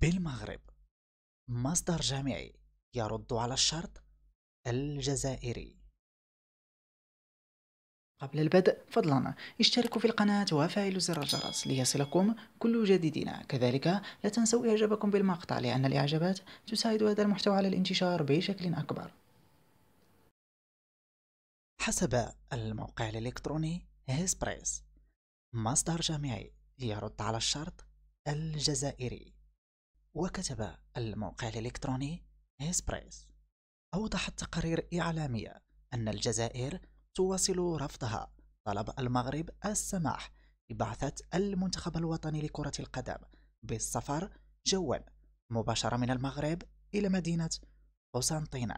بالمغرب مصدر جامعي يرد على الشرط الجزائري قبل البدء فضلا اشتركوا في القناة وفعلوا زر الجرس ليصلكم كل جديدنا كذلك لا تنسوا إعجابكم بالمقطع لأن الإعجابات تساعد هذا المحتوى على الانتشار بشكل أكبر حسب الموقع الإلكتروني هيسبريس مصدر جامعي يرد على الشرط الجزائري وكتب الموقع الإلكتروني إسبريس أوضحت تقارير إعلامية أن الجزائر تواصل رفضها طلب المغرب السماح ببعثة المنتخب الوطني لكرة القدم بالسفر جوا مباشرة من المغرب إلى مدينة قسنطينة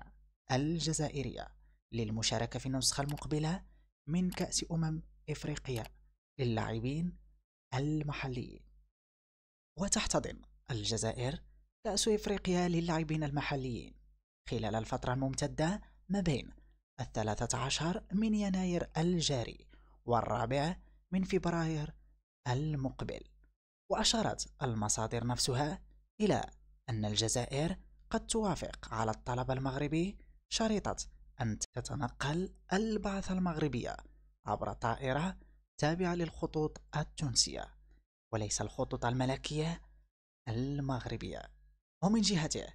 الجزائرية للمشاركة في النسخة المقبلة من كأس أمم إفريقيا للاعبين المحليين وتحتضن الجزائر كأس إفريقيا للاعبين المحليين خلال الفترة الممتدة ما بين الثلاثة عشر من يناير الجاري والرابع من فبراير المقبل وأشارت المصادر نفسها إلى أن الجزائر قد توافق على الطلب المغربي شريطة أن تتنقل البعثة المغربية عبر طائرة تابعة للخطوط التونسية وليس الخطوط الملكية المغربية ومن جهته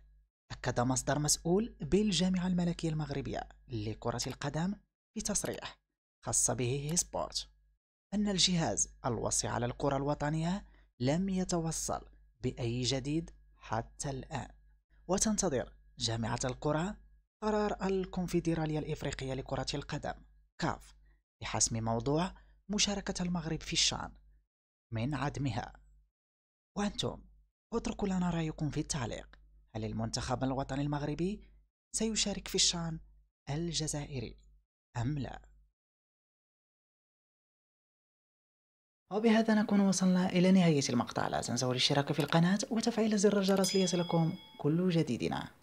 أكد مصدر مسؤول بالجامعة الملكية المغربية لكرة القدم في تصريح خاص به سبورت أن الجهاز الوصي على الكرة الوطنية لم يتوصل بأي جديد حتى الآن وتنتظر جامعة الكرة قرار الكونفدرالية الإفريقية لكرة القدم كاف بحسم موضوع مشاركة المغرب في الشان من عدمها وأنتم اتركوا لنا رأيكم في التعليق هل المنتخب الوطني المغربي سيشارك في الشان الجزائري أم لا؟ وبهذا نكون وصلنا إلى نهاية المقطع لا تنسوا الاشتراك في القناة وتفعيل زر الجرس ليصلكم كل جديدنا